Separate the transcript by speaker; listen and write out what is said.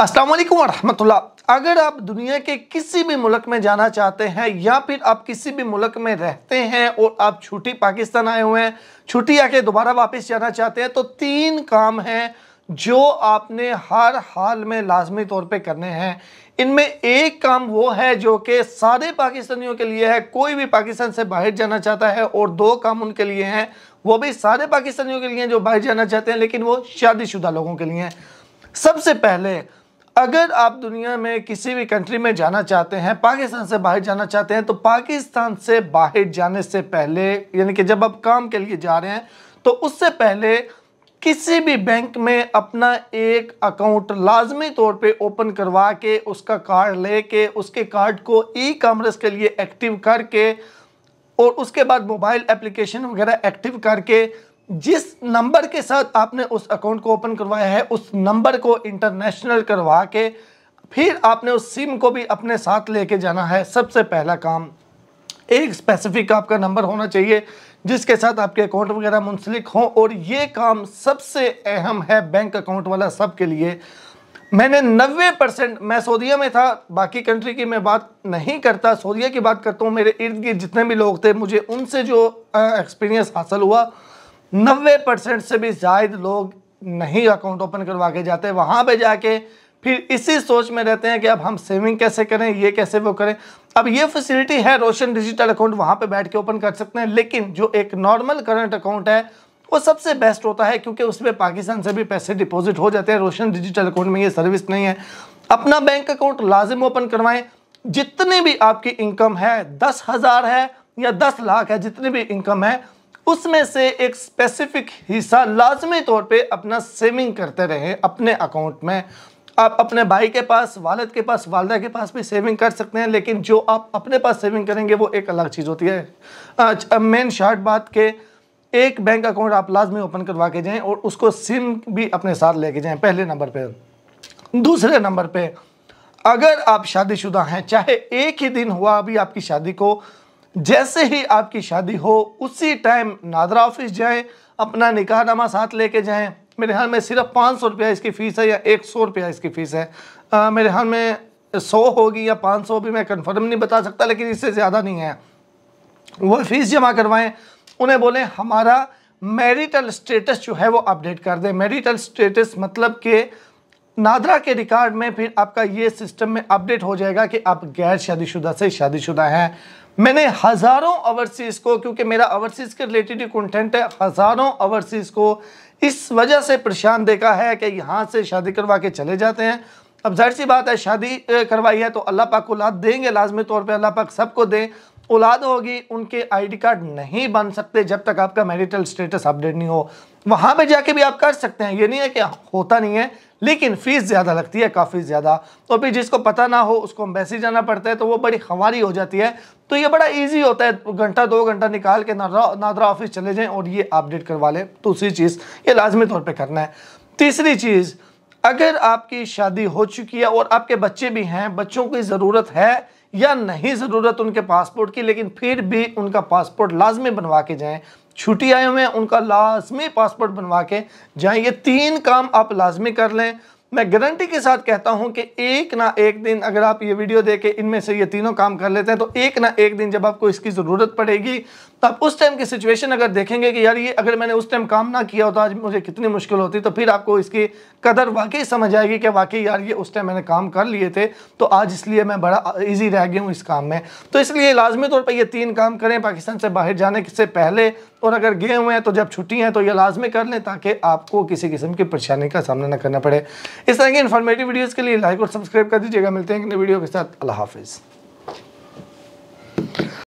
Speaker 1: अस्सलाम वालेकुम रहमतुल्लाह अगर आप दुनिया के किसी भी मुल्क में जाना चाहते हैं या फिर आप किसी भी मुल्क में रहते हैं और आप छुट्टी पाकिस्तान आए हुए हैं छुट्टी आके दोबारा वापस जाना चाहते हैं तो तीन काम हैं जो आपने हर हाल में लाजमी तौर पे करने हैं इनमें एक काम वो है जो कि सारे पाकिस्तानियों के लिए है कोई भी पाकिस्तान से बाहर जाना चाहता है और दो काम उनके लिए हैं वो भी सारे पाकिस्तानियों के लिए जो बाहर जाना चाहते हैं लेकिन वो शादीशुदा लोगों के लिए हैं सबसे पहले अगर आप दुनिया में किसी भी कंट्री में जाना चाहते हैं पाकिस्तान से बाहर जाना चाहते हैं तो पाकिस्तान से बाहर जाने से पहले यानी कि जब आप काम के लिए जा रहे हैं तो उससे पहले किसी भी बैंक में अपना एक अकाउंट लाजमी तौर पे ओपन करवा के उसका कार्ड ले के उसके कार्ड को ई कामर्स के लिए एक्टिव करके और उसके बाद मोबाइल एप्लीकेशन वगैरह एक्टिव करके जिस नंबर के साथ आपने उस अकाउंट को ओपन करवाया है उस नंबर को इंटरनेशनल करवा के फिर आपने उस सिम को भी अपने साथ लेके जाना है सबसे पहला काम एक स्पेसिफिक आपका नंबर होना चाहिए जिसके साथ आपके अकाउंट वगैरह मुंसलिक हों और ये काम सबसे अहम है बैंक अकाउंट वाला सब के लिए मैंने 90 परसेंट मैं सऊदीया में था बाकी कंट्री की मैं बात नहीं करता सऊदीया की बात करता हूँ मेरे इर्द गिर्द जितने भी लोग थे मुझे उनसे जो एक्सपीरियंस हासिल हुआ नब्बे परसेंट से भी जायद लोग नहीं अकाउंट ओपन करवा के जाते वहाँ पे जाके फिर इसी सोच में रहते हैं कि अब हम सेविंग कैसे करें ये कैसे वो करें अब ये फैसिलिटी है रोशन डिजिटल अकाउंट वहाँ पे बैठ के ओपन कर सकते हैं लेकिन जो एक नॉर्मल करंट अकाउंट है वो सबसे बेस्ट होता है क्योंकि उसमें पाकिस्तान से भी पैसे डिपॉजिट हो जाते हैं रोशन डिजिटल अकाउंट में ये सर्विस नहीं है अपना बैंक अकाउंट लाजिम ओपन करवाएं जितनी भी आपकी इनकम है दस हज़ार है या दस लाख है जितनी भी इनकम है उसमें से एक स्पेसिफिक हिस्सा लाजमी तौर पे अपना सेविंग करते रहें अपने अकाउंट में आप अपने भाई के पास वालद के पास वालदा के पास भी सेविंग कर सकते हैं लेकिन जो आप अपने पास सेविंग करेंगे वो एक अलग चीज़ होती है मेन शार्ट बात के एक बैंक अकाउंट आप लाजमी ओपन करवा के जाएँ और उसको सिम भी अपने साथ लेके जाएँ पहले नंबर पर दूसरे नंबर पर अगर आप शादीशुदा हैं चाहे एक ही दिन हुआ अभी आपकी शादी को जैसे ही आपकी शादी हो उसी टाइम नादरा ऑफिस जाएं अपना निकाहनामा साथ लेके जाएं मेरे हाल में सिर्फ पाँच सौ रुपया इसकी फ़ीस है या एक सौ रुपया इसकी फ़ीस है आ, मेरे हाल में सौ होगी या पाँच सौ भी मैं कंफर्म नहीं बता सकता लेकिन इससे ज़्यादा नहीं है वो फीस जमा करवाएं उन्हें बोलें हमारा मैरिटल स्टेटस जो है वो अपडेट कर दें मेरिटल स्टेटस मतलब कि नादरा के रिकॉर्ड में फिर आपका ये सिस्टम में अपडेट हो जाएगा कि आप गैर शादीशुदा से शादीशुदा हैं मैंने हज़ारों ओवरसीज़ को क्योंकि मेरा ओवरसीज़ के रिलेटेड कंटेंट है हज़ारों ओवरसीज़ को इस वजह से परेशान देखा है कि यहाँ से शादी करवा के चले जाते हैं अब जाहिर सी बात है शादी करवाई है तो अल्लाह पाक को लाद देंगे लाजमी तौर पर अल्लाह पाक सबको दें औलाद होगी उनके आईडी कार्ड नहीं बन सकते जब तक आपका मैरिटल स्टेटस अपडेट नहीं हो वहाँ पे जाके भी आप कर सकते हैं ये नहीं है कि होता नहीं है लेकिन फीस ज़्यादा लगती है काफ़ी ज़्यादा तो फिर जिसको पता ना हो उसको अम्बेसी जाना पड़ता है तो वो बड़ी हमारी हो जाती है तो ये बड़ा इजी होता है घंटा दो घंटा निकाल के नादरा नादरा ऑफिस चले जाएँ और ये अपडेट करवा लें दूसरी चीज़ ये लाजमी तौर पर करना है तीसरी चीज़ अगर आपकी शादी हो चुकी है और आपके बच्चे भी हैं बच्चों की ज़रूरत है या नहीं ज़रूरत उनके पासपोर्ट की लेकिन फिर भी उनका पासपोर्ट लाजमी बनवा के जाएं छुट्टी आए हुए हैं उनका लाजमी पासपोर्ट बनवा के जाएं ये तीन काम आप लाजमी कर लें मैं गारंटी के साथ कहता हूं कि एक ना एक दिन अगर आप ये वीडियो देख के इनमें से ये तीनों काम कर लेते हैं तो एक ना एक दिन जब आपको इसकी ज़रूरत पड़ेगी तब उस टाइम की सिचुएशन अगर देखेंगे कि यार ये अगर मैंने उस टाइम काम ना किया होता आज मुझे कितनी मुश्किल होती तो फिर आपको इसकी कदर वाकई समझ आएगी कि वाकई यार ये उस टाइम मैंने काम कर लिए थे तो आज इसलिए मैं बड़ा ईजी रह गया हूँ इस काम में तो इसलिए लाजमी तौर पर यह तीन काम करें पाकिस्तान से बाहर जाने से पहले और अगर गए हुए हैं तो जब छुट्टी हैं तो ये लाजमी कर लें ताकि आपको किसी किस्म की परेशानी का सामना ना करना पड़े इस तरह के इन्फॉर्मेटिव वीडियोज़ के लिए लाइक और सब्सक्राइब कर दीजिएगा मिलते हैं वीडियो के साथ अल्लाह हाफिज़